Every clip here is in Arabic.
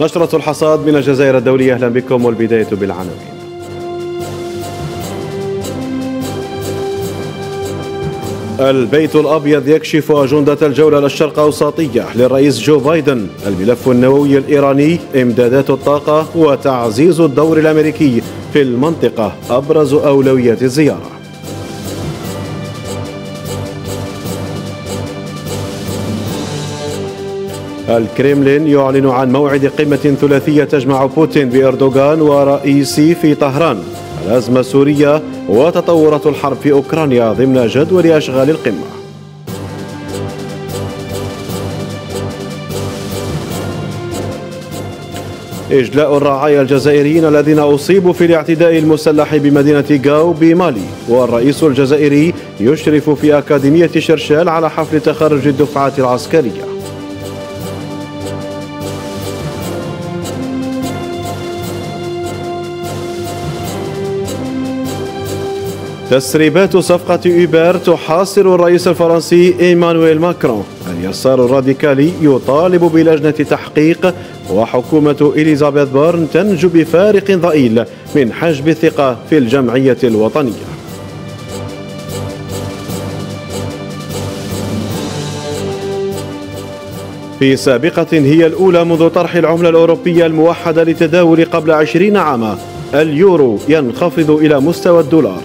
نشرة الحصاد من الجزائر الدولية أهلا بكم والبداية بالعناوين البيت الأبيض يكشف أجندة الجولة الشرق أوسطية للرئيس جو بايدن الملف النووي الإيراني إمدادات الطاقة وتعزيز الدور الأمريكي في المنطقة أبرز أولويات الزيارة الكريملين يعلن عن موعد قمة ثلاثية تجمع بوتين بإردوغان ورئيسي في طهران الأزمة السورية وتطورات الحرب في أوكرانيا ضمن جدول أشغال القمة إجلاء الرعايا الجزائريين الذين أصيبوا في الاعتداء المسلح بمدينة غاو بمالي والرئيس الجزائري يشرف في أكاديمية شرشال على حفل تخرج الدفعات العسكرية تسريبات صفقة أوبر تحاصر الرئيس الفرنسي إيمانويل ماكرون اليسار الراديكالي يطالب بلجنة تحقيق وحكومة إليزابيث بورن تنجو بفارق ضئيل من حجب الثقة في الجمعية الوطنية في سابقة هي الأولى منذ طرح العملة الأوروبية الموحدة للتداول قبل عشرين عاما اليورو ينخفض إلى مستوى الدولار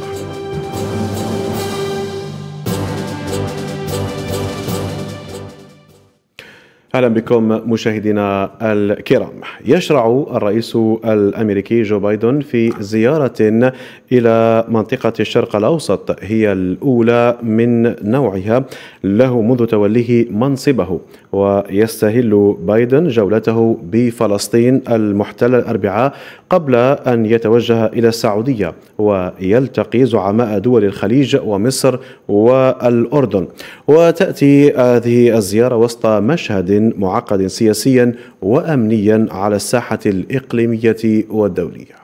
اهلا بكم مشاهدينا الكرام. يشرع الرئيس الامريكي جو بايدن في زياره الى منطقه الشرق الاوسط هي الاولى من نوعها له منذ توليه منصبه ويستهل بايدن جولته بفلسطين المحتله الاربعاء قبل ان يتوجه الى السعوديه ويلتقي زعماء دول الخليج ومصر والاردن وتاتي هذه الزياره وسط مشهد معقد سياسيا وامنيا على الساحه الاقليميه والدوليه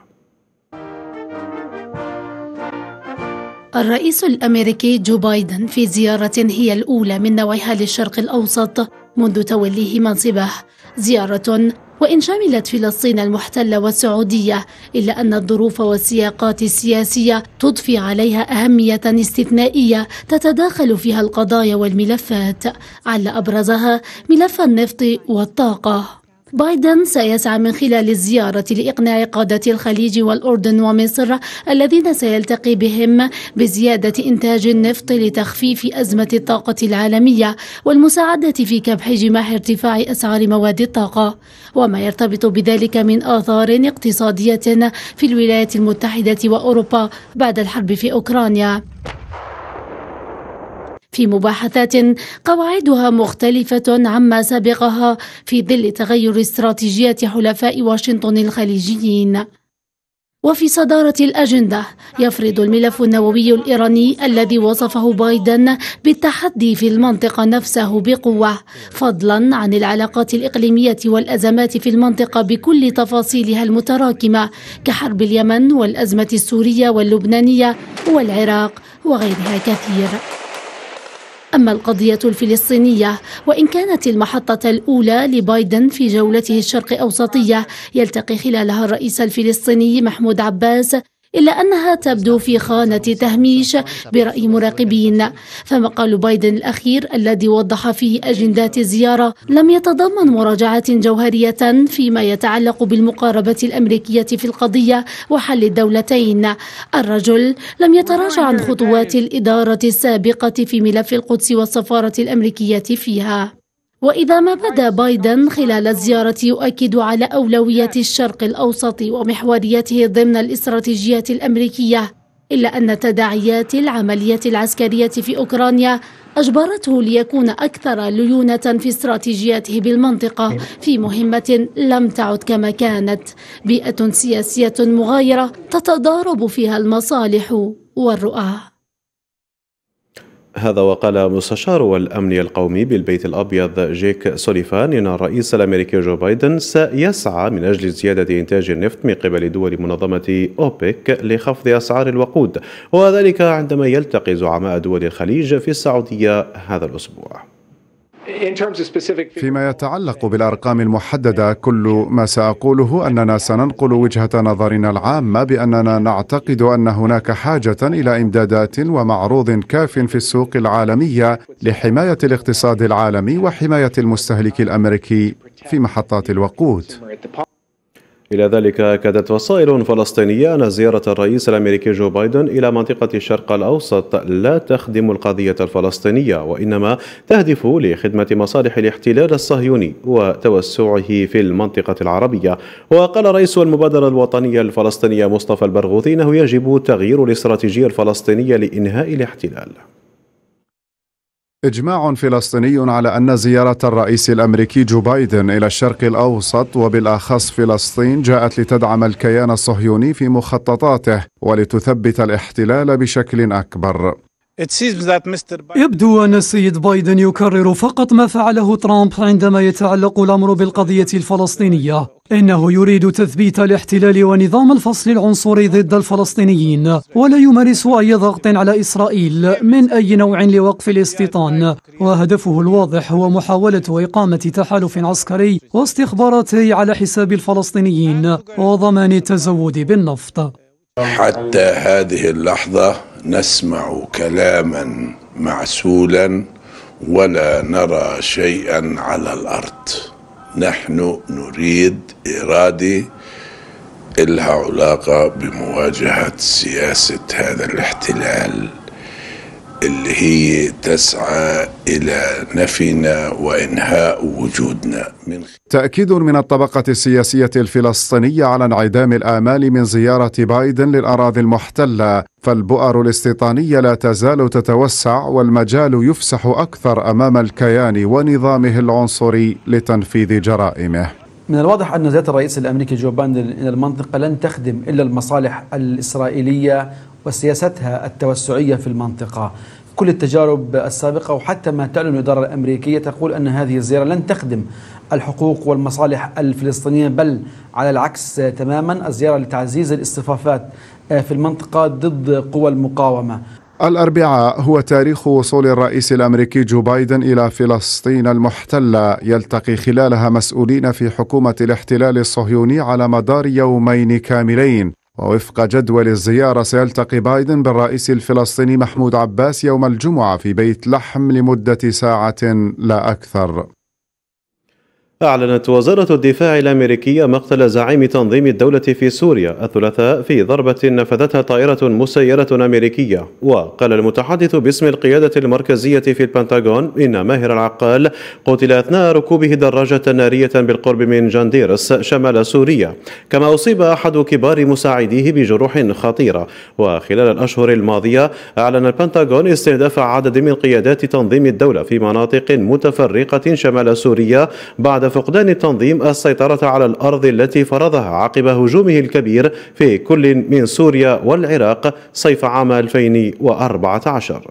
الرئيس الامريكي جو بايدن في زياره هي الاولى من نوعها للشرق الاوسط منذ توليه منصبه زياره وإن شملت فلسطين المحتلة والسعودية إلا أن الظروف والسياقات السياسية تضفي عليها أهمية استثنائية تتداخل فيها القضايا والملفات على أبرزها ملف النفط والطاقة بايدن سيسعى من خلال الزيارة لإقناع قادة الخليج والأردن ومصر الذين سيلتقي بهم بزيادة إنتاج النفط لتخفيف أزمة الطاقة العالمية والمساعدة في كبح جماح ارتفاع أسعار مواد الطاقة وما يرتبط بذلك من آثار اقتصادية في الولايات المتحدة وأوروبا بعد الحرب في أوكرانيا في مباحثات قواعدها مختلفة عما سبقها في ظل تغير استراتيجية حلفاء واشنطن الخليجيين. وفي صدارة الأجندة يفرض الملف النووي الإيراني الذي وصفه بايدن بالتحدي في المنطقة نفسه بقوة فضلا عن العلاقات الإقليمية والأزمات في المنطقة بكل تفاصيلها المتراكمة كحرب اليمن والأزمة السورية واللبنانية والعراق وغيرها كثير أما القضية الفلسطينية وإن كانت المحطة الأولى لبايدن في جولته الشرق أوسطية يلتقي خلالها الرئيس الفلسطيني محمود عباس إلا أنها تبدو في خانة تهميش برأي مراقبين فمقال بايدن الأخير الذي وضح فيه أجندات الزيارة لم يتضمن مراجعات جوهرية فيما يتعلق بالمقاربة الأمريكية في القضية وحل الدولتين الرجل لم يتراجع عن خطوات الإدارة السابقة في ملف القدس والسفارة الأمريكية فيها وإذا ما بدا بايدن خلال الزيارة يؤكد على أولوية الشرق الأوسط ومحوريته ضمن الاستراتيجية الأمريكية إلا أن تداعيات العملية العسكرية في أوكرانيا أجبرته ليكون أكثر ليونة في استراتيجياته بالمنطقة في مهمة لم تعد كما كانت بيئة سياسية مغايرة تتضارب فيها المصالح والرؤى هذا وقال مستشار الأمن القومي بالبيت الأبيض جيك سوليفان إن الرئيس الأمريكي جو بايدن سيسعى من أجل زيادة إنتاج النفط من قبل دول منظمة أوبك لخفض أسعار الوقود وذلك عندما يلتقي زعماء دول الخليج في السعودية هذا الأسبوع فيما يتعلق بالارقام المحدده كل ما ساقوله اننا سننقل وجهه نظرنا العامه باننا نعتقد ان هناك حاجه الى امدادات ومعروض كاف في السوق العالميه لحمايه الاقتصاد العالمي وحمايه المستهلك الامريكي في محطات الوقود إلى ذلك أكدت وسائل فلسطينية أن زيارة الرئيس الأمريكي جو بايدن إلى منطقة الشرق الأوسط لا تخدم القضية الفلسطينية وإنما تهدف لخدمة مصالح الاحتلال الصهيوني وتوسعه في المنطقة العربية وقال رئيس المبادرة الوطنية الفلسطينية مصطفى البرغوثي أنه يجب تغيير الاستراتيجية الفلسطينية لإنهاء الاحتلال إجماع فلسطيني على أن زيارة الرئيس الأمريكي جو بايدن إلى الشرق الأوسط وبالأخص فلسطين جاءت لتدعم الكيان الصهيوني في مخططاته ولتثبت الاحتلال بشكل أكبر يبدو أن السيد بايدن يكرر فقط ما فعله ترامب عندما يتعلق الأمر بالقضية الفلسطينية إنه يريد تثبيت الاحتلال ونظام الفصل العنصري ضد الفلسطينيين ولا يمارس أي ضغط على إسرائيل من أي نوع لوقف الاستيطان وهدفه الواضح هو محاولة إقامة تحالف عسكري واستخباراتي على حساب الفلسطينيين وضمان التزود بالنفط حتى هذه اللحظة نسمع كلاما معسولا ولا نرى شيئا على الارض نحن نريد اراده إلها علاقه بمواجهه سياسه هذا الاحتلال اللي هي تسعى إلى نفينا وإنهاء وجودنا من تأكيد من الطبقة السياسية الفلسطينية على انعدام الآمال من زيارة بايدن للأراضي المحتلة فالبؤر الاستيطانية لا تزال تتوسع والمجال يفسح أكثر أمام الكيان ونظامه العنصري لتنفيذ جرائمه من الواضح أن زيارة الرئيس الأمريكي جو بايدن إلى المنطقة لن تخدم إلا المصالح الإسرائيلية وسياستها التوسعية في المنطقة كل التجارب السابقة وحتى ما تعلن الإدارة الأمريكية تقول أن هذه الزيارة لن تخدم الحقوق والمصالح الفلسطينية بل على العكس تماما الزيارة لتعزيز الاصطفافات في المنطقة ضد قوى المقاومة الأربعاء هو تاريخ وصول الرئيس الأمريكي جو بايدن إلى فلسطين المحتلة يلتقي خلالها مسؤولين في حكومة الاحتلال الصهيوني على مدار يومين كاملين ووفق جدول الزيارة سيلتقي بايدن بالرئيس الفلسطيني محمود عباس يوم الجمعة في بيت لحم لمدة ساعة لا أكثر أعلنت وزارة الدفاع الأمريكية مقتل زعيم تنظيم الدولة في سوريا الثلاثاء في ضربة نفذتها طائرة مسيرة أمريكية وقال المتحدث باسم القيادة المركزية في البنتاغون إن ماهر العقال قتل أثناء ركوبه دراجة نارية بالقرب من جانديرس شمال سوريا كما أصيب أحد كبار مساعديه بجروح خطيرة وخلال الأشهر الماضية أعلن البنتاغون استهداف عدد من قيادات تنظيم الدولة في مناطق متفرقة شمال سوريا بعد فقدان التنظيم السيطرة على الأرض التي فرضها عقب هجومه الكبير في كل من سوريا والعراق صيف عام 2014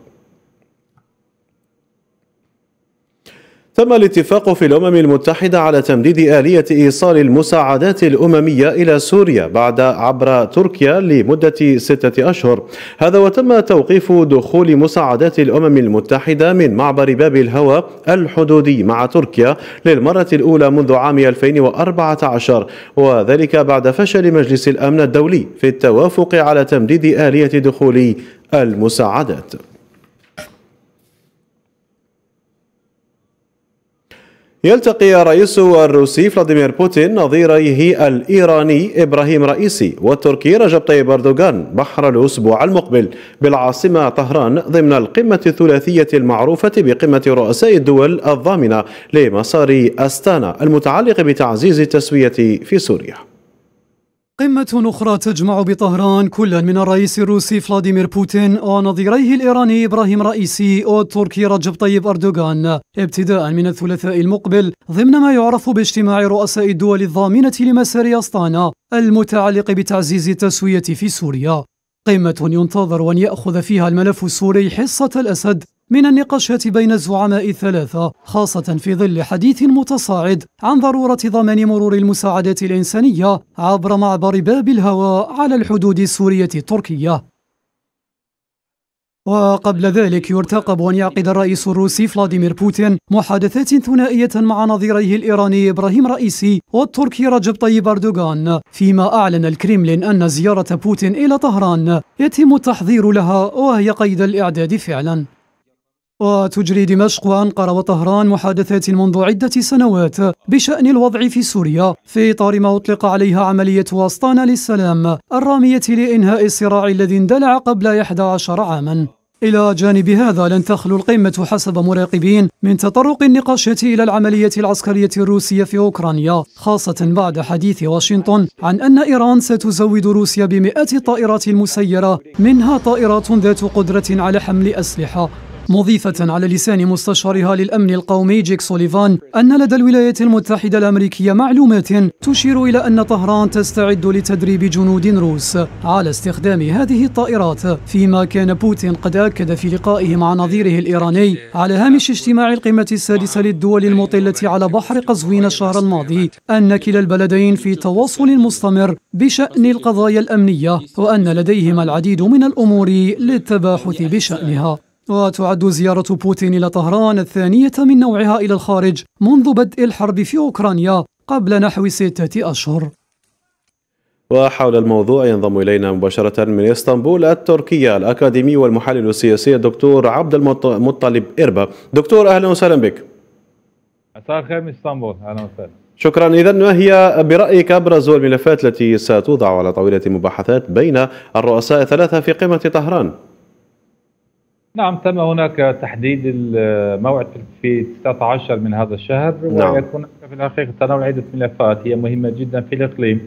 تم الاتفاق في الأمم المتحدة على تمديد آلية إيصال المساعدات الأممية إلى سوريا بعد عبر تركيا لمدة ستة أشهر هذا وتم توقيف دخول مساعدات الأمم المتحدة من معبر باب الهوى الحدودي مع تركيا للمرة الأولى منذ عام 2014 وذلك بعد فشل مجلس الأمن الدولي في التوافق على تمديد آلية دخول المساعدات يلتقي الرئيس الروسي فلاديمير بوتين نظيريه الإيراني إبراهيم رئيسي والتركي رجب طيب أردوغان بحر الأسبوع المقبل بالعاصمة طهران ضمن القمة الثلاثية المعروفة بقمة رؤساء الدول الضامنة لمسار أستانا المتعلق بتعزيز التسوية في سوريا قمة أخرى تجمع بطهران كل من الرئيس الروسي فلاديمير بوتين ونظيريه الإيراني إبراهيم رئيسي والتركي رجب طيب أردوغان ابتداء من الثلاثاء المقبل ضمن ما يعرف باجتماع رؤساء الدول الضامنة لمسار أسطانا المتعلق بتعزيز التسوية في سوريا قمة ينتظر أن يأخذ فيها الملف السوري حصة الأسد من النقاشات بين الزعماء الثلاثة خاصة في ظل حديث متصاعد عن ضرورة ضمان مرور المساعدات الإنسانية عبر معبر باب الهواء على الحدود السورية التركية وقبل ذلك يرتقب أن يعقد الرئيس الروسي فلاديمير بوتين محادثات ثنائية مع نظيريه الإيراني إبراهيم رئيسي والتركي رجب طيب أردوغان فيما أعلن الكريملين أن زيارة بوتين إلى طهران يتم التحضير لها وهي قيد الإعداد فعلاً وتجري دمشق وأنقرة وطهران محادثات منذ عدة سنوات بشأن الوضع في سوريا في إطار ما أطلق عليها عملية واسطانة للسلام الرامية لإنهاء الصراع الذي اندلع قبل 11 عاما إلى جانب هذا لن تخلو القمة حسب مراقبين من تطرق النقاشات إلى العملية العسكرية الروسية في أوكرانيا خاصة بعد حديث واشنطن عن أن إيران ستزود روسيا بمئات الطائرات المسيرة منها طائرات ذات قدرة على حمل أسلحة مضيفة على لسان مستشارها للأمن القومي جيك سوليفان أن لدى الولايات المتحدة الأمريكية معلومات تشير إلى أن طهران تستعد لتدريب جنود روس على استخدام هذه الطائرات فيما كان بوتين قد أكد في لقائه مع نظيره الإيراني على هامش اجتماع القمة السادسة للدول المطلة على بحر قزوين الشهر الماضي أن كلا البلدين في تواصل مستمر بشأن القضايا الأمنية وأن لديهما العديد من الأمور للتباحث بشأنها وتعد زيارة بوتين إلى طهران الثانية من نوعها إلى الخارج منذ بدء الحرب في أوكرانيا قبل نحو ستة أشهر وحول الموضوع ينضم إلينا مباشرة من إسطنبول التركية الأكاديمي والمحلل السياسي الدكتور عبد المطلب إربا دكتور أهلا وسهلا بك مساء الخير من إسطنبول أهلا وسهلا شكرا إذا ما هي برأيك أبرز الملفات التي ستوضع على طاولة مباحثات بين الرؤساء الثلاثة في قمة طهران؟ نعم تم هناك تحديد الموعد في 19 من هذا الشهر نعم. ويكون في الحقيقه تناول عده ملفات هي مهمه جدا في الاقليم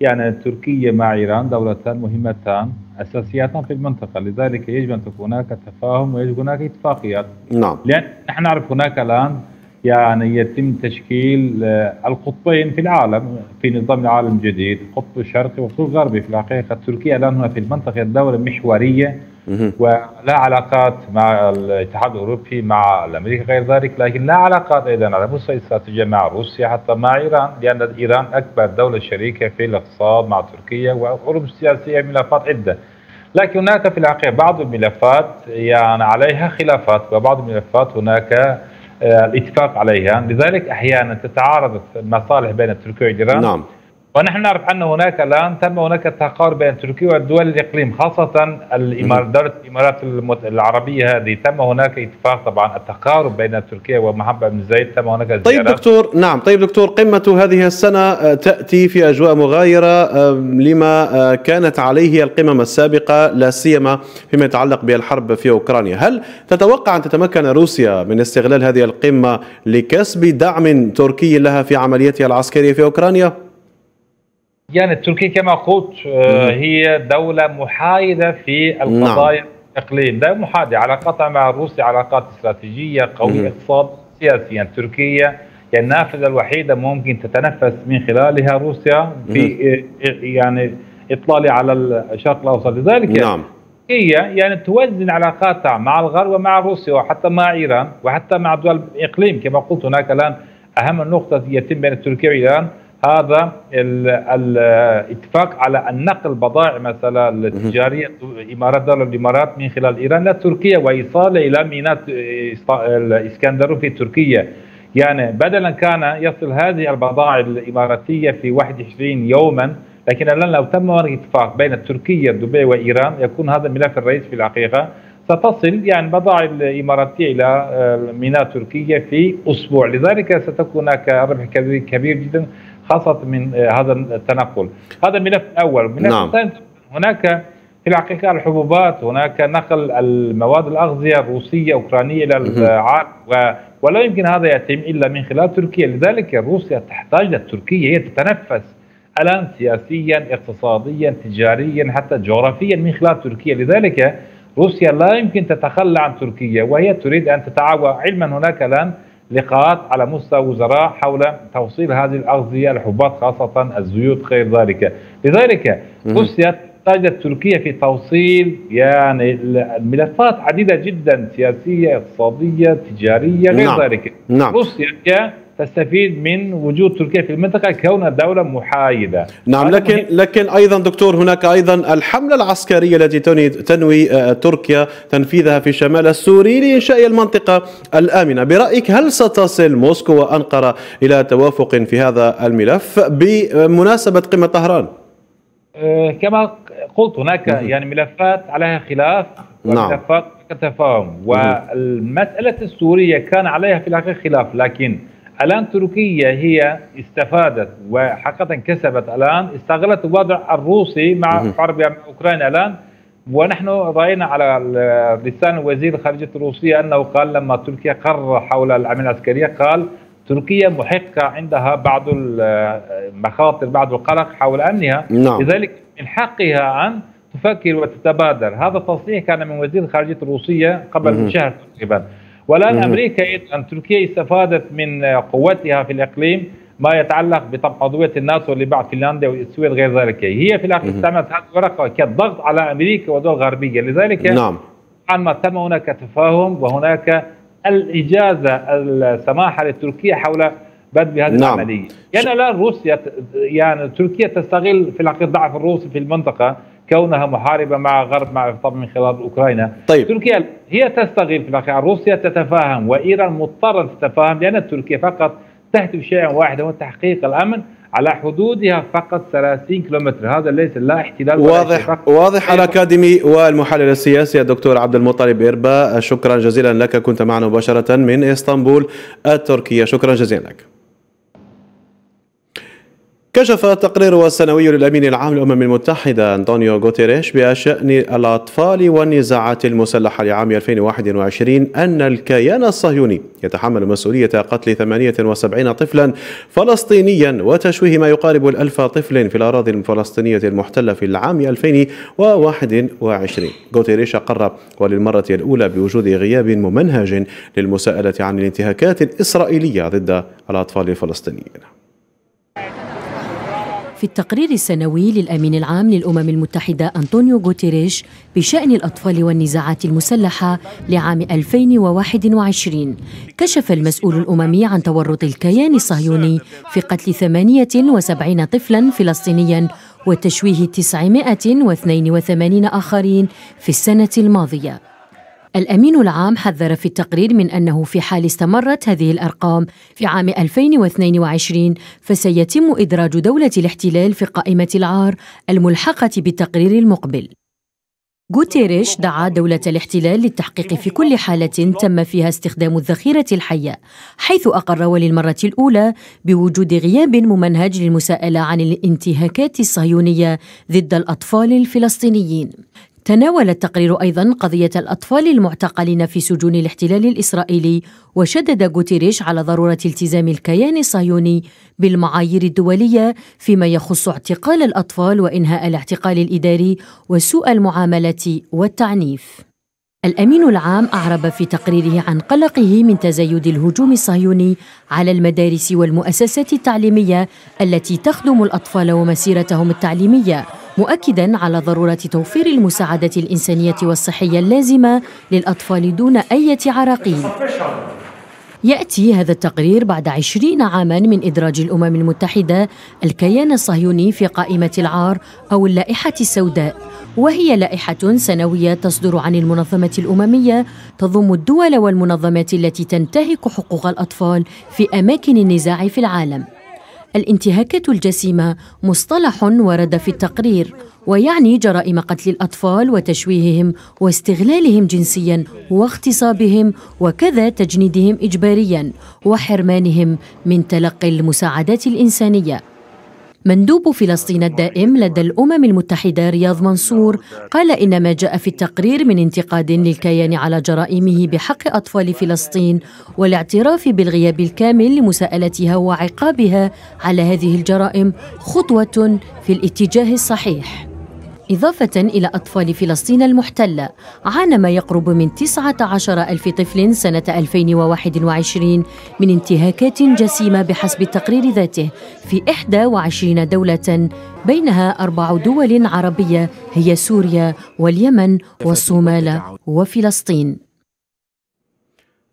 يعني تركيا مع ايران دولتان مهمتان اساسيتان في المنطقه لذلك يجب ان تكون هناك تفاهم ويجب هناك اتفاقيات نعم لان نحن نعرف هناك الان يعني يتم تشكيل القطبين في العالم في نظام العالم الجديد قطب شرقي وقطب غربي في الحقيقه تركيا الان هنا في المنطقه دوله محوريه ولا علاقات مع الاتحاد الاوروبي مع الامريكا غير ذلك لكن لا علاقات ايضا على مستوى الاستراتيجيه مع روسيا حتى مع ايران لان ايران اكبر دوله شريكه في الاقتصاد مع تركيا والحروب السياسيه ملفات عده لكن هناك في الحقيقه بعض الملفات يعني عليها خلافات وبعض الملفات هناك آه، الاتفاق عليها لذلك احيانا تتعارض المصالح بين تركيا وايران نعم. ونحن نعرف أن هناك الآن تم هناك تقارب بين تركيا والدول الإقليم خاصة الإمارات دولة الإمارات العربية هذه تم هناك اتفاق طبعا التقارب بين تركيا ومحمد بن زايد تم هناك زيارة. طيب دكتور نعم طيب دكتور قمة هذه السنة آه، تأتي في أجواء مغايرة آه، لما آه، كانت عليه القمم السابقة لا سيما فيما يتعلق بالحرب في أوكرانيا هل تتوقع أن تتمكن روسيا من استغلال هذه القمة لكسب دعم تركي لها في عمليتها العسكرية في أوكرانيا؟ يعني تركيا كما قلت آه، هي دولة محايدة في القضايا نعم. الإقليم لا محايدة علاقاتها مع روسيا علاقات استراتيجية قوية اقتصاد سياسيا تركيا هي يعني النافذة الوحيدة ممكن تتنفس من خلالها روسيا في آه، يعني إطلال على الشرق الأوسط لذلك نعم. هي يعني توزن علاقاتها مع الغرب ومع روسيا وحتى مع إيران وحتى مع دول الإقليم كما قلت هناك الآن أهم النقطة يتم بين تركيا وإيران هذا الاتفاق على النقل بضائع مثلا التجاريه امارات دوله الامارات من خلال ايران الى تركيا وايصالها الى ميناء الاسكندرون في تركيا يعني بدلا كان يصل هذه البضائع الاماراتيه في 21 يوما لكن الان لو تم اتفاق بين تركيا دبي وايران يكون هذا الملف الرئيس في الحقيقه ستصل يعني بضائع الاماراتيه الى آه، ميناء تركيا في اسبوع لذلك ستكون هناك ربح كبير جدا خاصة من آه، هذا التنقل هذا الملف الأول الملف نعم. الثاني هناك في الحقيقة الحبوبات هناك نقل المواد الأغذية الروسية أوكرانية إلى العالم ولا يمكن هذا يتم إلا من خلال تركيا لذلك روسيا تحتاج لتركيا هي تتنفس الآن سياسيا اقتصاديا تجاريا حتى جغرافيا من خلال تركيا لذلك روسيا لا يمكن تتخلى عن تركيا وهي تريد أن تتعاون علما هناك الآن لقاءات على مستوى وزراء حول توصيل هذه الأغذية الحبات خاصة الزيوت غير ذلك لذلك قصيت احتاجت تركيا في توصيل يعني الملفات عديدة جدا سياسية اقتصادية تجارية غير نعم. ذلك نعم. روسيا تستفيد من وجود تركيا في المنطقة كونها دولة محايدة نعم لكن لكن أيضا دكتور هناك أيضا الحملة العسكرية التي تنوي آه، تركيا تنفيذها في الشمال السوري لإنشاء المنطقة الآمنة برأيك هل ستصل موسكو وأنقرة إلى توافق في هذا الملف بمناسبة قمة طهران؟ آه، كما قلت هناك يعني ملفات عليها خلاف وملفات نعم. تفاهم والمسألة السورية كان عليها في الحقيقة خلاف لكن الان تركيا هي استفادت وحقيقه كسبت الان استغلت الوضع الروسي مع حرب اوكرانيا الان ونحن راينا على لسان وزير الخارجيه الروسي انه قال لما تركيا قرر حول العمليه العسكريه قال تركيا محقه عندها بعض المخاطر بعض القلق حول امنها نعم. لذلك من حقها ان تفكر وتتبادر هذا التصريح كان من وزير الخارجيه الروسيه قبل شهر تقريبا والآن أمريكا أيضا تركيا استفادت من قوتها في الإقليم ما يتعلق بطبع عضوية الناتو اللي بعد فنلندا والسويد غير ذلك هي في الأخير استعملت هذه الورقة كضغط على أمريكا والدول الغربية لذلك نعم عن ما تم هناك تفاهم وهناك الإجازة السماحة لتركيا حول بدء بهذه نعم. العملية يعني الآن روسيا يعني تركيا تستغل في الأخير ضعف الروسي في المنطقة كونها محاربه مع غرب مع طبعا من خلال اوكرانيا طيب. تركيا هي تستغل في الاخير روسيا تتفاهم وايران مضطره تتفاهم لان تركيا فقط تهدف شيئا واحدا هو تحقيق الامن على حدودها فقط 30 كيلومتر هذا ليس لا احتلال واضح واضح الاكاديمي والمحلل السياسي الدكتور عبد المطلب إربا شكرا جزيلا لك كنت معنا مباشره من اسطنبول التركيه شكرا جزيلا لك كشف تقرير السنوي للأمين العام للأمم المتحدة أنطونيو غوتيريش بشأن الأطفال والنزاعات المسلحة لعام 2021 أن الكيان الصهيوني يتحمل مسؤولية قتل 78 طفلا فلسطينيا وتشويه ما يقارب الألف طفل في الأراضي الفلسطينية المحتلة في العام 2021 غوتيريش أقر وللمرة الأولى بوجود غياب ممنهج للمساءلة عن الانتهاكات الإسرائيلية ضد الأطفال الفلسطينيين في التقرير السنوي للأمين العام للأمم المتحدة أنطونيو غوتيريش بشأن الأطفال والنزاعات المسلحة لعام 2021 كشف المسؤول الأممي عن تورط الكيان الصهيوني في قتل 78 طفلا فلسطينيا وتشويه 982 آخرين في السنة الماضية الأمين العام حذر في التقرير من أنه في حال استمرت هذه الأرقام في عام 2022 فسيتم إدراج دولة الاحتلال في قائمة العار الملحقة بالتقرير المقبل غوتيريش دعا دولة الاحتلال للتحقيق في كل حالة تم فيها استخدام الذخيرة الحية، حيث أقر وللمرة الأولى بوجود غياب ممنهج للمساءلة عن الانتهاكات الصهيونية ضد الأطفال الفلسطينيين. تناول التقرير أيضا قضية الأطفال المعتقلين في سجون الاحتلال الإسرائيلي وشدد غوتيريش على ضرورة التزام الكيان الصهيوني بالمعايير الدولية فيما يخص اعتقال الأطفال وإنهاء الاعتقال الإداري وسوء المعاملة والتعنيف الأمين العام أعرب في تقريره عن قلقه من تزايد الهجوم الصهيوني على المدارس والمؤسسات التعليمية التي تخدم الأطفال ومسيرتهم التعليمية مؤكدا على ضرورة توفير المساعدة الإنسانية والصحية اللازمة للأطفال دون أي عراقيل يأتي هذا التقرير بعد عشرين عاما من إدراج الأمم المتحدة الكيان الصهيوني في قائمة العار أو اللائحة السوداء وهي لائحة سنوية تصدر عن المنظمة الأممية تضم الدول والمنظمات التي تنتهك حقوق الأطفال في أماكن النزاع في العالم الانتهاكات الجسيمة مصطلح ورد في التقرير ويعني جرائم قتل الأطفال وتشويههم واستغلالهم جنسيا واغتصابهم وكذا تجنيدهم إجباريا وحرمانهم من تلقي المساعدات الإنسانية مندوب فلسطين الدائم لدى الأمم المتحدة رياض منصور قال إن ما جاء في التقرير من انتقاد للكيان على جرائمه بحق أطفال فلسطين والاعتراف بالغياب الكامل لمساءلتها وعقابها على هذه الجرائم خطوة في الاتجاه الصحيح إضافة إلى أطفال فلسطين المحتلة عانى ما يقرب من 19 ألف طفل سنة 2021 من انتهاكات جسيمة بحسب التقرير ذاته في 21 دولة بينها أربع دول عربية هي سوريا واليمن والصومال وفلسطين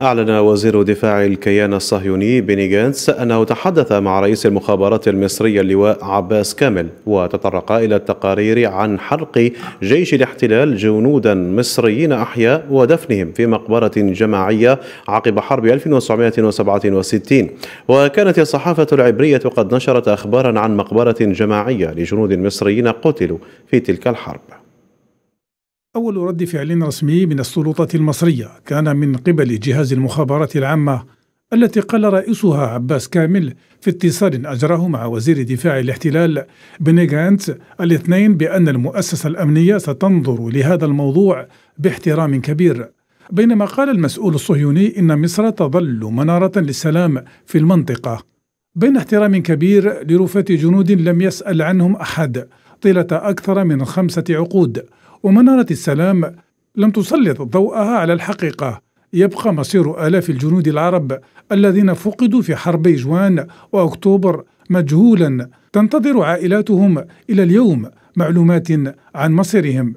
أعلن وزير دفاع الكيان الصهيوني بيني جانس أنه تحدث مع رئيس المخابرات المصري اللواء عباس كامل وتطرق إلى التقارير عن حرق جيش الاحتلال جنودا مصريين أحياء ودفنهم في مقبرة جماعية عقب حرب 1967 وكانت الصحافة العبرية قد نشرت أخبارا عن مقبرة جماعية لجنود مصريين قتلوا في تلك الحرب أول رد فعل رسمي من السلطة المصرية كان من قبل جهاز المخابرات العامة التي قال رئيسها عباس كامل في اتصال أجراه مع وزير دفاع الاحتلال بني الاثنين بأن المؤسسة الأمنية ستنظر لهذا الموضوع باحترام كبير بينما قال المسؤول الصهيوني إن مصر تظل منارة للسلام في المنطقة بين احترام كبير لرفات جنود لم يسأل عنهم أحد طيلة أكثر من خمسة عقود ومنارة السلام لم تسلط ضوءها على الحقيقة يبقى مصير آلاف الجنود العرب الذين فقدوا في حربي جوان وأكتوبر مجهولا تنتظر عائلاتهم إلى اليوم معلومات عن مصيرهم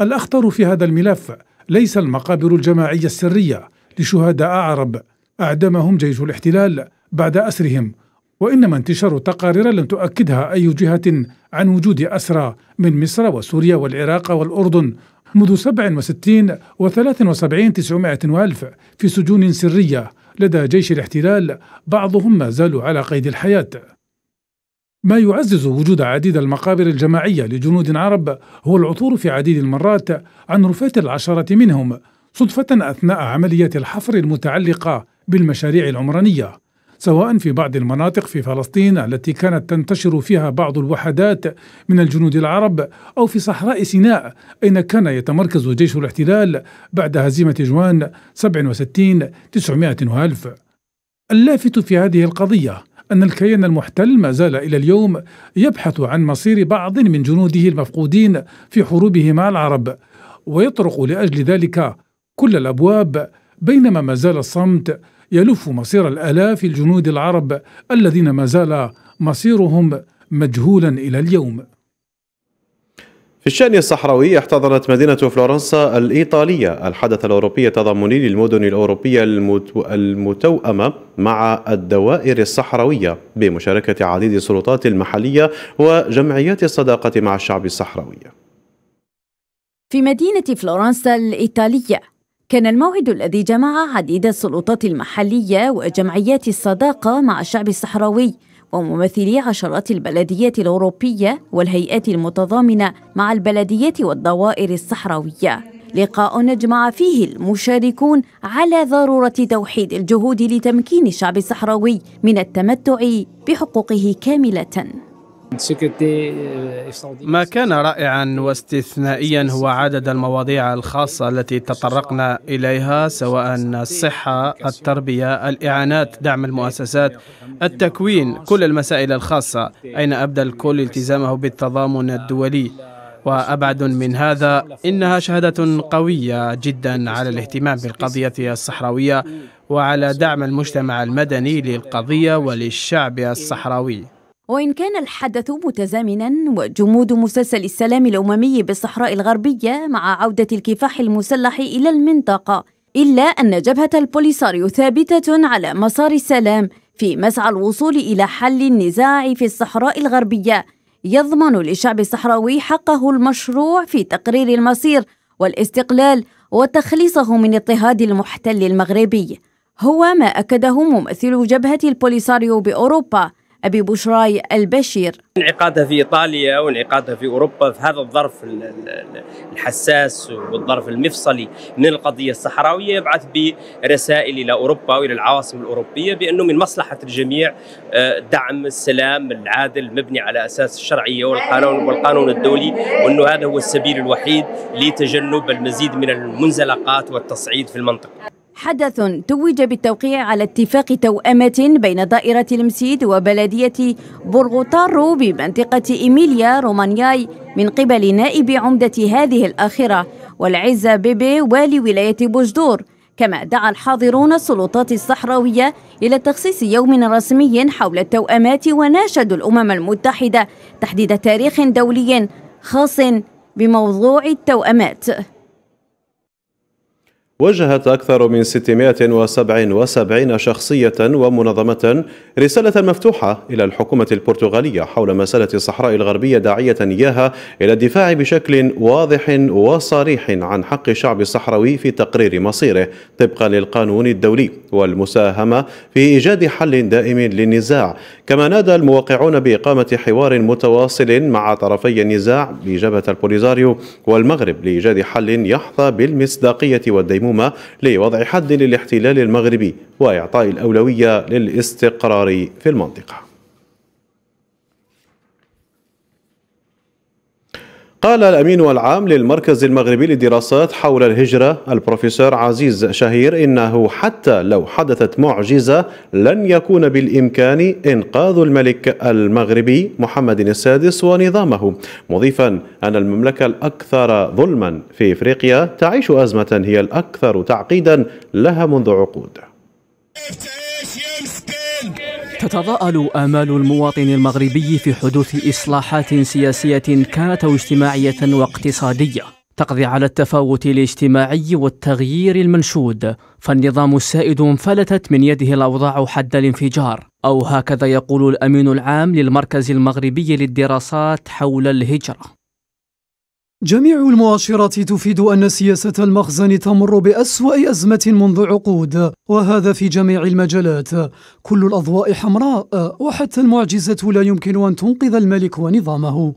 الأخطر في هذا الملف ليس المقابر الجماعية السرية لشهداء عرب أعدمهم جيش الاحتلال بعد أسرهم وإنما انتشار تقارير لم تؤكدها أي جهة عن وجود أسرى من مصر وسوريا والعراق والأردن منذ 67 و 73 900 وألف في سجون سرية لدى جيش الاحتلال بعضهم ما زالوا على قيد الحياة ما يعزز وجود عديد المقابر الجماعية لجنود عرب هو العثور في عديد المرات عن رفات العشرة منهم صدفة أثناء عمليات الحفر المتعلقة بالمشاريع العمرانية سواء في بعض المناطق في فلسطين التي كانت تنتشر فيها بعض الوحدات من الجنود العرب أو في صحراء سيناء أين كان يتمركز جيش الاحتلال بعد هزيمة جوان 67 900 وألف اللافت في هذه القضية أن الكيان المحتل ما زال إلى اليوم يبحث عن مصير بعض من جنوده المفقودين في حروبه مع العرب ويطرق لأجل ذلك كل الأبواب بينما ما زال الصمت يلف مصير الآلاف الجنود العرب الذين ما زال مصيرهم مجهولا إلى اليوم في الشأن الصحراوي احتضنت مدينة فلورنسا الإيطالية الحدث الأوروبي التضامني للمدن الأوروبية المتوأمة مع الدوائر الصحراوية بمشاركة عديد السلطات المحلية وجمعيات الصداقة مع الشعب الصحراوي في مدينة فلورنسا الإيطالية كان الموعد الذي جمع عديد السلطات المحلية وجمعيات الصداقة مع الشعب الصحراوي وممثلي عشرات البلديات الأوروبية والهيئات المتضامنة مع البلديات والدوائر الصحراوية لقاء أجمع فيه المشاركون على ضرورة توحيد الجهود لتمكين الشعب الصحراوي من التمتع بحقوقه كاملة آه، ما كان رائعا واستثنائيا هو عدد المواضيع الخاصة التي تطرقنا إليها سواء الصحة، التربية، الإعانات، دعم المؤسسات، التكوين، كل المسائل الخاصة أين أبدى الكل التزامه بالتضامن الدولي وأبعد من هذا إنها شهادة قوية جدا على الاهتمام بالقضية الصحراوية وعلى دعم المجتمع المدني للقضية وللشعب الصحراوي وإن كان الحدث متزامنا وجمود مسلسل السلام الأممي بالصحراء الغربية مع عودة الكفاح المسلح إلى المنطقة إلا أن جبهة البوليساريو ثابتة على مسار السلام في مسعى الوصول إلى حل النزاع في الصحراء الغربية يضمن للشعب الصحراوي حقه المشروع في تقرير المصير والاستقلال وتخليصه من اضطهاد المحتل المغربي هو ما أكده ممثل جبهة البوليساريو بأوروبا أبي بشراي البشير انعقادها في إيطاليا وانعقادها في أوروبا في هذا الظرف الحساس والظرف المفصلي من القضية الصحراوية يبعث برسائل إلى أوروبا وإلى العواصم الأوروبية بأنه من مصلحة الجميع آه، دعم السلام العادل مبني على أساس الشرعية والقانون والقانون الدولي وأنه هذا هو السبيل الوحيد لتجنب المزيد من المنزلقات والتصعيد في المنطقة حدث توج بالتوقيع على اتفاق توأمة بين دائرة المسيد وبلدية بورغوتارو بمنطقة إيميليا رومانياي من قبل نائب عمدة هذه الآخرة والعزة بيبي والي ولاية بوجدور كما دعا الحاضرون السلطات الصحراوية إلى تخصيص يوم رسمي حول التوأمات وناشدوا الأمم المتحدة تحديد تاريخ دولي خاص بموضوع التوأمات وجهت أكثر من 677 شخصية ومنظمة رسالة مفتوحة إلى الحكومة البرتغالية حول مسألة الصحراء الغربية داعية إياها إلى الدفاع بشكل واضح وصريح عن حق الشعب الصحراوي في تقرير مصيره طبقا للقانون الدولي والمساهمة في إيجاد حل دائم للنزاع كما نادى الموقعون بإقامة حوار متواصل مع طرفي النزاع بجبهة البوليزاريو والمغرب لإيجاد حل يحظى بالمصداقية والديمومة المنظومة لوضع حد للاحتلال المغربي وإعطاء الأولوية للاستقرار في المنطقة قال الأمين العام للمركز المغربي للدراسات حول الهجرة البروفيسور عزيز شهير إنه حتى لو حدثت معجزة لن يكون بالإمكان إنقاذ الملك المغربي محمد السادس ونظامه مضيفا أن المملكة الأكثر ظلما في إفريقيا تعيش أزمة هي الأكثر تعقيدا لها منذ عقود تتضاءل آمال المواطن المغربي في حدوث إصلاحات سياسية كانت اجتماعية واقتصادية تقضي على التفاوت الاجتماعي والتغيير المنشود فالنظام السائد انفلتت من يده الأوضاع حد الانفجار أو هكذا يقول الأمين العام للمركز المغربي للدراسات حول الهجرة جميع المؤشرات تفيد أن سياسة المخزن تمر بأسوأ أزمة منذ عقود وهذا في جميع المجالات كل الأضواء حمراء وحتى المعجزة لا يمكن أن تنقذ الملك ونظامه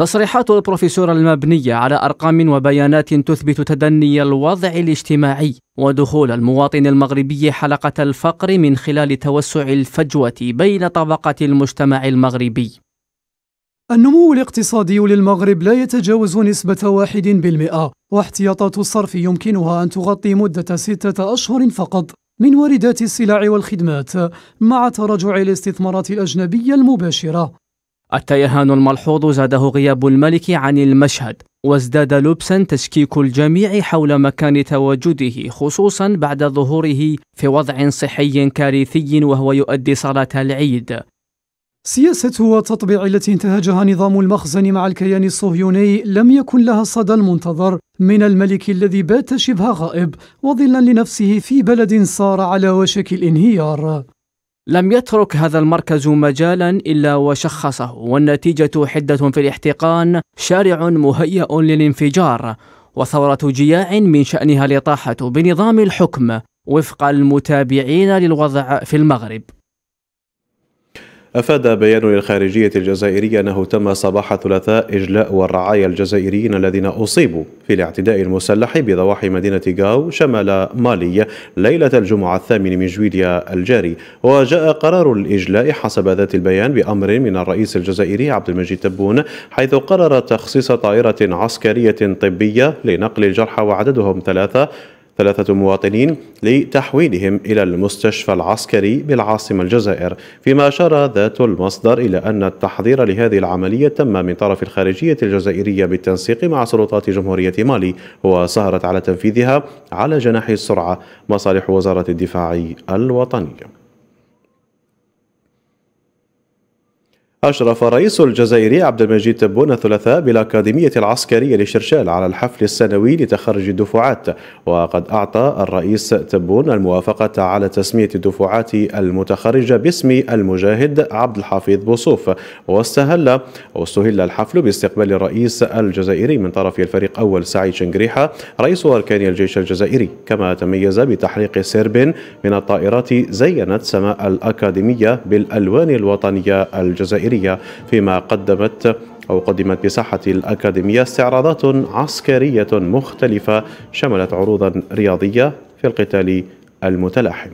تصريحات البروفيسور المبنية على أرقام وبيانات تثبت تدني الوضع الاجتماعي ودخول المواطن المغربي حلقة الفقر من خلال توسع الفجوة بين طبقة المجتمع المغربي النمو الاقتصادي للمغرب لا يتجاوز نسبة واحد بالمئة واحتياطات الصرف يمكنها أن تغطي مدة ستة أشهر فقط من واردات السلع والخدمات مع تراجع الاستثمارات الأجنبية المباشرة التيهان الملحوظ زاده غياب الملك عن المشهد وازداد لبسا تشكيك الجميع حول مكان تواجده خصوصا بعد ظهوره في وضع صحي كارثي وهو يؤدي صلاة العيد سياسة وتطبيع التي انتهجها نظام المخزن مع الكيان الصهيوني لم يكن لها الصدى المنتظر من الملك الذي بات شبه غائب وظلا لنفسه في بلد صار على وشك الانهيار لم يترك هذا المركز مجالا الا وشخصه والنتيجه حده في الاحتقان شارع مهيأ للانفجار وثوره جياع من شانها الاطاحه بنظام الحكم وفق المتابعين للوضع في المغرب أفاد بيان للخارجية الجزائرية أنه تم صباح الثلاثاء إجلاء الرعايا الجزائريين الذين أصيبوا في الاعتداء المسلح بضواحي مدينة غاو شمال مالي ليلة الجمعة الثامن من جويليا الجاري وجاء قرار الإجلاء حسب ذات البيان بأمر من الرئيس الجزائري عبد المجيد تبون حيث قرر تخصيص طائرة عسكرية طبية لنقل الجرحى وعددهم ثلاثة ثلاثة مواطنين لتحويلهم إلى المستشفى العسكري بالعاصمة الجزائر فيما أشار ذات المصدر إلى أن التحضير لهذه العملية تم من طرف الخارجية الجزائرية بالتنسيق مع سلطات جمهورية مالي وسهرت على تنفيذها على جناح السرعة مصالح وزارة الدفاع الوطنية أشرف الرئيس الجزائري عبد المجيد تبون الثلاثاء بالأكاديمية العسكرية لشرشال على الحفل السنوي لتخرج الدفعات وقد أعطى الرئيس تبون الموافقة على تسمية الدفعات المتخرجة باسم المجاهد عبد الحفيظ بوصوف واستهل واستهل الحفل باستقبال الرئيس الجزائري من طرف الفريق أول سعيد شنقريحة رئيس أركان الجيش الجزائري كما تميز بتحريق سرب من الطائرات زينت سماء الأكاديمية بالألوان الوطنية الجزائرية العسكرية فيما قدمت أو قدمت بساحة الأكاديمية استعراضات عسكرية مختلفة شملت عروضا رياضية في القتال المتلاحم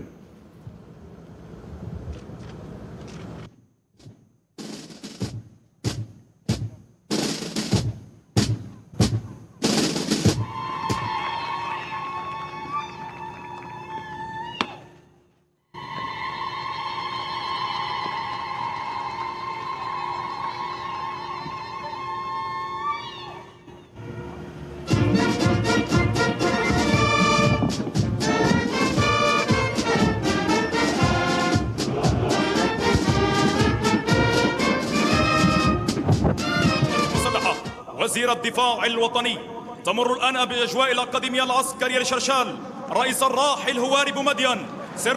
وزير الدفاع الوطني تمر الآن بأجواء الأكاديمية العسكرية لشرشال رئيس الراحل هوارب بومدين سر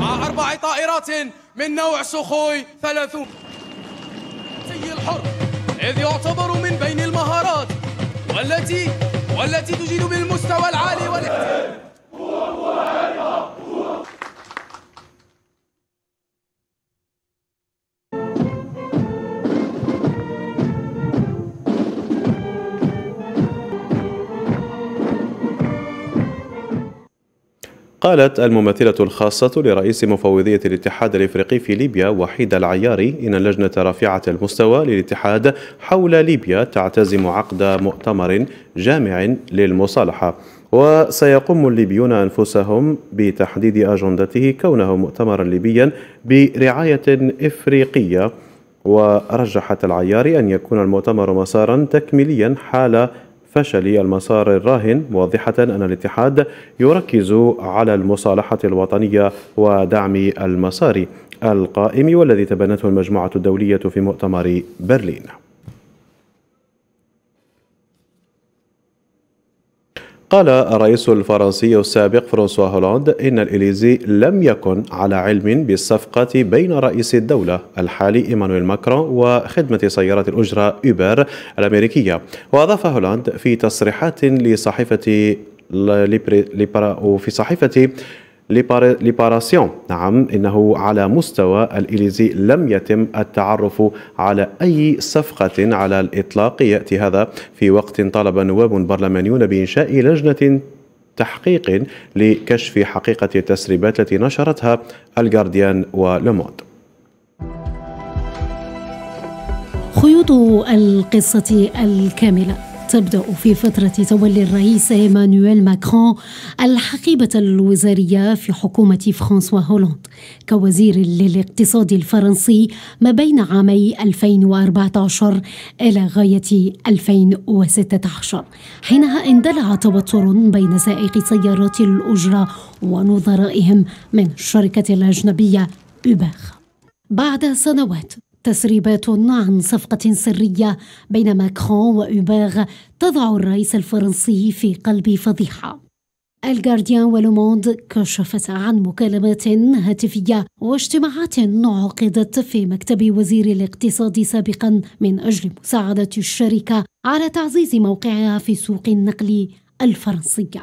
مع أربع طائرات من نوع سخوي ثلاثون الحر إذ يعتبر من بين المهارات والتي والتي تجيد بالمستوى العالي والاحترام قالت الممثلة الخاصة لرئيس مفوضية الاتحاد الإفريقي في ليبيا وحيد العياري إن اللجنة رافعة المستوى للاتحاد حول ليبيا تعتزم عقد مؤتمر جامع للمصالحة وسيقوم الليبيون أنفسهم بتحديد أجندته كونه مؤتمرا ليبيا برعاية إفريقية ورجحت العياري أن يكون المؤتمر مسارا تكميليا حال فشل المسار الراهن موضحة أن الاتحاد يركز على المصالحة الوطنية ودعم المسار القائم والذي تبنته المجموعة الدولية في مؤتمر برلين قال الرئيس الفرنسي السابق فرانسوا هولاند إن الإليزي لم يكن على علم بالصفقة بين رئيس الدولة الحالي إيمانويل ماكرون وخدمة سيارة الأجرة أوبر الأمريكية وأضاف هولاند في تصريحات لصحيفة لبرا في صحيفة ليباراسيون نعم إنه على مستوى الإليزي لم يتم التعرف على أي صفقة على الإطلاق يأتي هذا في وقت طلب نواب برلمانيون بإنشاء لجنة تحقيق لكشف حقيقة التسريبات التي نشرتها الجارديان ولوموند خيوط القصة الكاملة تبدأ في فترة تولي الرئيس إيمانويل ماكرون الحقيبة الوزارية في حكومة فرانسوا هولاند كوزير للاقتصاد الفرنسي ما بين عامي 2014 إلى غاية 2016 حينها اندلع توتر بين سائقي سيارات الأجرة ونظرائهم من الشركة الأجنبية أوبر بعد سنوات تسريبات عن صفقة سرية بين ماكرون وأوباغ تضع الرئيس الفرنسي في قلب فضيحة الغارديان ولوموند كشفت عن مكالمات هاتفية واجتماعات عقدت في مكتب وزير الاقتصاد سابقا من أجل مساعدة الشركة على تعزيز موقعها في سوق النقل الفرنسية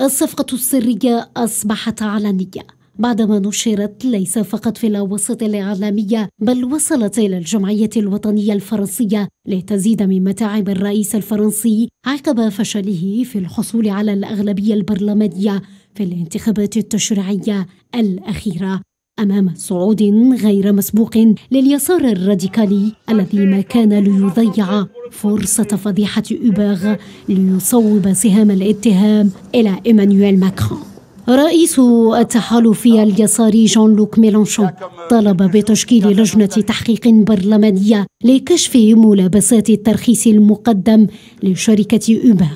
الصفقة السرية أصبحت علنية بعدما نشرت ليس فقط في الاوساط الاعلاميه بل وصلت الى الجمعيه الوطنيه الفرنسيه لتزيد من متاعب الرئيس الفرنسي عقب فشله في الحصول على الاغلبيه البرلمانيه في الانتخابات التشريعيه الاخيره امام صعود غير مسبوق لليسار الراديكالي الذي ما كان ليضيع فرصه فضيحه اوباغ ليصوب سهام الاتهام الى ايمانويل ماكرون رئيس التحالف اليساري جون لوك ميلانشون طلب بتشكيل لجنة تحقيق برلمانية لكشف ملابسات الترخيص المقدم لشركة أوبر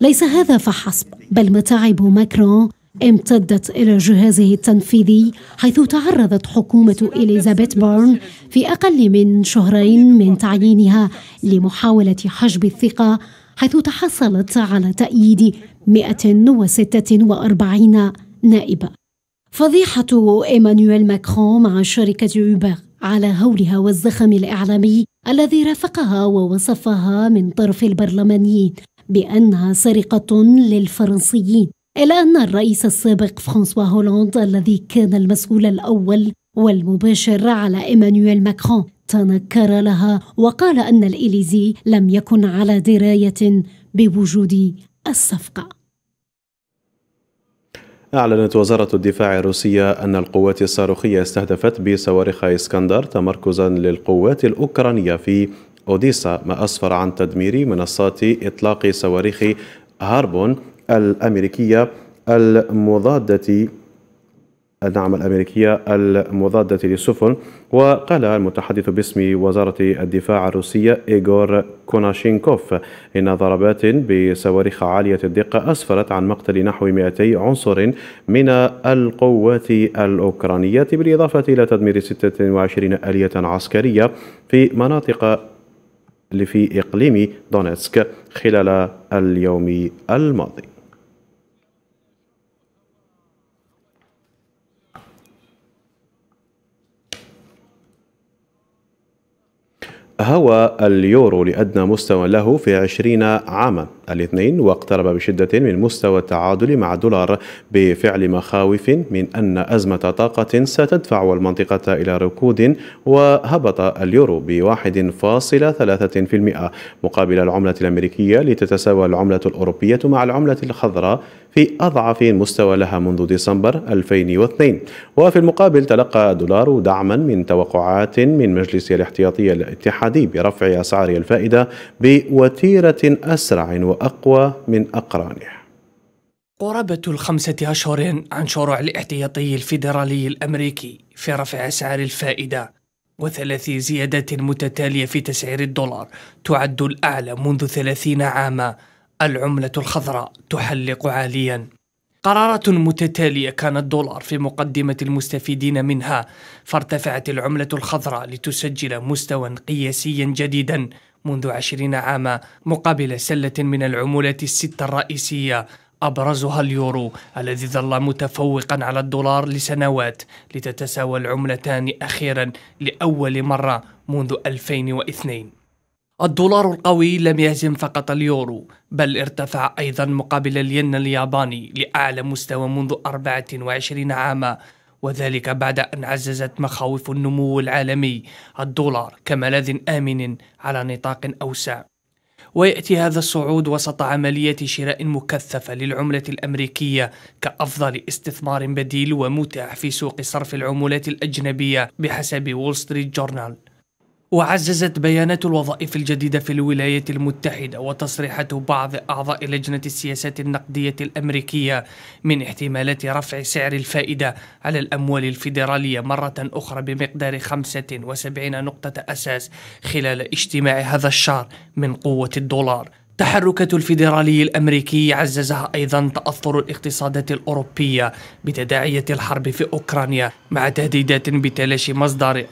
ليس هذا فحسب بل متاعب ماكرون امتدت إلى جهازه التنفيذي حيث تعرضت حكومة إليزابيث بورن في أقل من شهرين من تعيينها لمحاولة حجب الثقة حيث تحصلت على تأييد 146 نائبة فضيحة إيمانويل ماكرون مع شركة أوبر على هولها والزخم الإعلامي الذي رافقها ووصفها من طرف البرلمانيين بأنها سرقة للفرنسيين إلا أن الرئيس السابق فرانسوا هولاند الذي كان المسؤول الأول والمباشر على إيمانويل ماكرون تنكر لها وقال أن الإليزي لم يكن على دراية بوجود الصفقة أعلنت وزارة الدفاع الروسية أن القوات الصاروخية استهدفت بصواريخ إسكندر تمركزا للقوات الأوكرانية في أوديسا ما أسفر عن تدمير منصات إطلاق صواريخ هاربون الأمريكية المضادة الدعم الأمريكية المضادة للسفن وقال المتحدث باسم وزارة الدفاع الروسية إيغور كوناشينكوف إن ضربات بصواريخ عالية الدقة أسفرت عن مقتل نحو 200 عنصر من القوات الأوكرانية بالإضافة إلى تدمير 26 آلية عسكرية في مناطق في إقليم دونيتسك خلال اليوم الماضي هوى اليورو لأدنى مستوى له في 20 عاما الاثنين واقترب بشدة من مستوى التعادل مع الدولار بفعل مخاوف من أن أزمة طاقة ستدفع المنطقة إلى ركود وهبط اليورو ب 1.3% مقابل العملة الأمريكية لتتساوى العملة الأوروبية مع العملة الخضراء في أضعف مستوى لها منذ ديسمبر 2002 وفي المقابل تلقى الدولار دعما من توقعات من مجلس الاحتياطي الاتحادي برفع أسعار الفائدة بوتيرة أسرع وأقوى من أقرانه قرابة الخمسة أشهر عن شروع الاحتياطي الفيدرالي الأمريكي في رفع أسعار الفائدة وثلاث زيادات متتالية في تسعير الدولار تعد الأعلى منذ ثلاثين عاماً العملة الخضراء تحلق عاليا قرارات متتالية كان الدولار في مقدمة المستفيدين منها فارتفعت العملة الخضراء لتسجل مستوى قياسيا جديدا منذ عشرين عاما مقابل سلة من العملات الستة الرئيسية أبرزها اليورو الذي ظل متفوقا على الدولار لسنوات لتتساوى العملتان أخيرا لأول مرة منذ 2002 الدولار القوي لم يهزم فقط اليورو بل ارتفع أيضا مقابل الين الياباني لأعلى مستوى منذ 24 عاما وذلك بعد أن عززت مخاوف النمو العالمي الدولار كملاذ آمن على نطاق أوسع ويأتي هذا الصعود وسط عملية شراء مكثفة للعملة الأمريكية كأفضل استثمار بديل ومتاح في سوق صرف العملات الأجنبية بحسب وول ستريت جورنال وعززت بيانات الوظائف الجديدة في الولايات المتحدة وتصريحات بعض أعضاء لجنة السياسات النقدية الأمريكية من احتمالات رفع سعر الفائدة على الأموال الفيدرالية مرة أخرى بمقدار 75 نقطة أساس خلال اجتماع هذا الشهر من قوة الدولار تحركات الفيدرالي الامريكي عززها ايضا تاثر الاقتصادات الاوروبيه بتداعيه الحرب في اوكرانيا مع تهديدات بتلاشي مصدر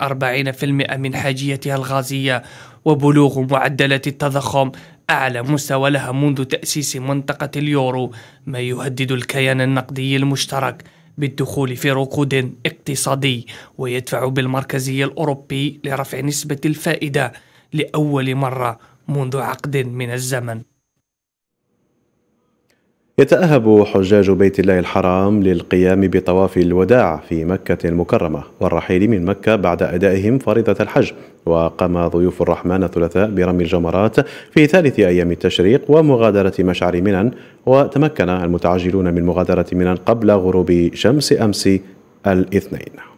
40% من حاجيتها الغازيه وبلوغ معدلات التضخم اعلى مستوى لها منذ تاسيس منطقه اليورو ما يهدد الكيان النقدي المشترك بالدخول في ركود اقتصادي ويدفع بالمركزي الاوروبي لرفع نسبه الفائده لاول مره منذ عقد من الزمن يتأهب حجاج بيت الله الحرام للقيام بطواف الوداع في مكة المكرمة والرحيل من مكة بعد أدائهم فريضة الحج وقام ضيوف الرحمن الثلاثاء برمي الجمرات في ثالث أيام التشريق ومغادرة مشعر منن وتمكن المتعجلون من مغادرة منن قبل غروب شمس أمس الاثنين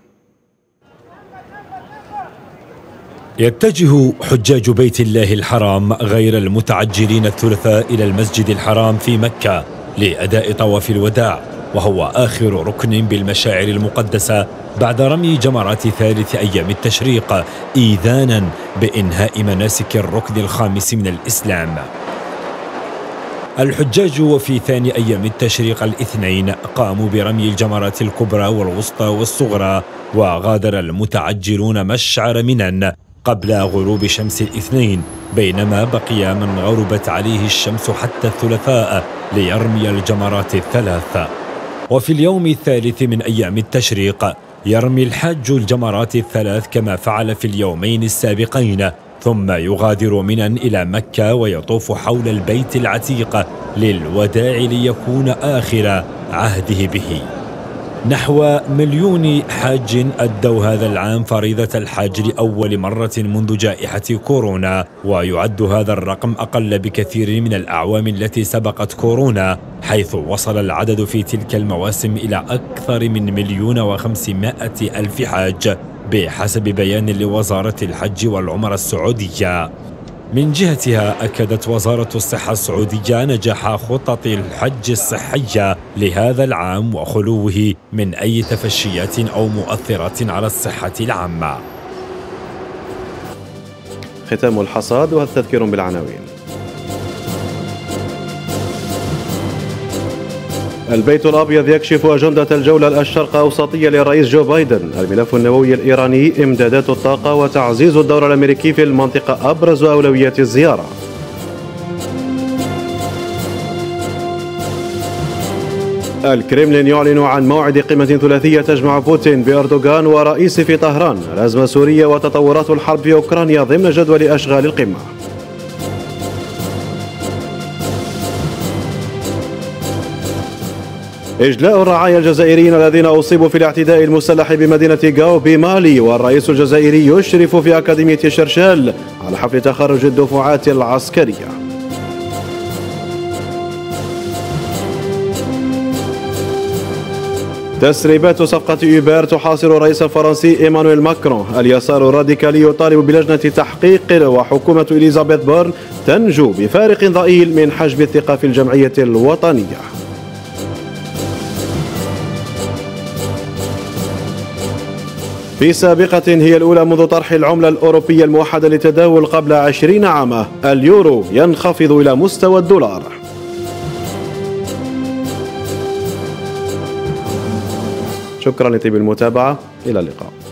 يتجه حجاج بيت الله الحرام غير المتعجلين الثلاثاء إلى المسجد الحرام في مكة لأداء طواف الوداع وهو آخر ركن بالمشاعر المقدسة بعد رمي جمرات ثالث أيام التشريق إيذانا بإنهاء مناسك الركن الخامس من الإسلام الحجاج وفي ثاني أيام التشريق الاثنين قاموا برمي الجمرات الكبرى والوسطى والصغرى وغادر المتعجلون مشعر منن قبل غروب شمس الاثنين بينما بقي من غربت عليه الشمس حتى الثلاثاء ليرمي الجمرات الثلاث وفي اليوم الثالث من أيام التشريق يرمي الحاج الجمرات الثلاث كما فعل في اليومين السابقين ثم يغادر منى إلى مكة ويطوف حول البيت العتيق للوداع ليكون آخر عهده به نحو مليون حاج أدوا هذا العام فريضة الحج لأول مرة منذ جائحة كورونا ويعد هذا الرقم أقل بكثير من الأعوام التي سبقت كورونا حيث وصل العدد في تلك المواسم إلى أكثر من مليون وخمسمائة ألف حاج بحسب بيان لوزارة الحج والعمرة السعودية من جهتها أكدت وزارة الصحة السعودية نجاح خطط الحج الصحية لهذا العام وخلوه من أي تفشيات أو مؤثرات على الصحة العامة ختام الحصاد وهذا تذكير بالعناوين البيت الأبيض يكشف أجندة الجولة الشرق أوسطية للرئيس جو بايدن الملف النووي الإيراني إمدادات الطاقة وتعزيز الدور الأمريكي في المنطقة أبرز أولويات الزيارة الكريملين يعلن عن موعد قمة ثلاثية تجمع بوتين بأردوغان ورئيسه في طهران الأزمة السورية وتطورات الحرب في أوكرانيا ضمن جدول أشغال القمة إجلاء الرعايا الجزائريين الذين أصيبوا في الاعتداء المسلح بمدينة غاو بمالي والرئيس الجزائري يشرف في أكاديمية شرشال على حفل تخرج الدفعات العسكرية تسريبات صفقة إيبير تحاصر الرئيس الفرنسي إيمانويل ماكرون اليسار الراديكالي يطالب بلجنة تحقيق وحكومة إليزابيث بورن تنجو بفارق ضئيل من حجب الثقة في الجمعية الوطنية في سابقة هي الأولى منذ طرح العملة الأوروبية الموحدة للتداول قبل عشرين عاما اليورو ينخفض إلى مستوى الدولار شكرا لطيب المتابعة إلى اللقاء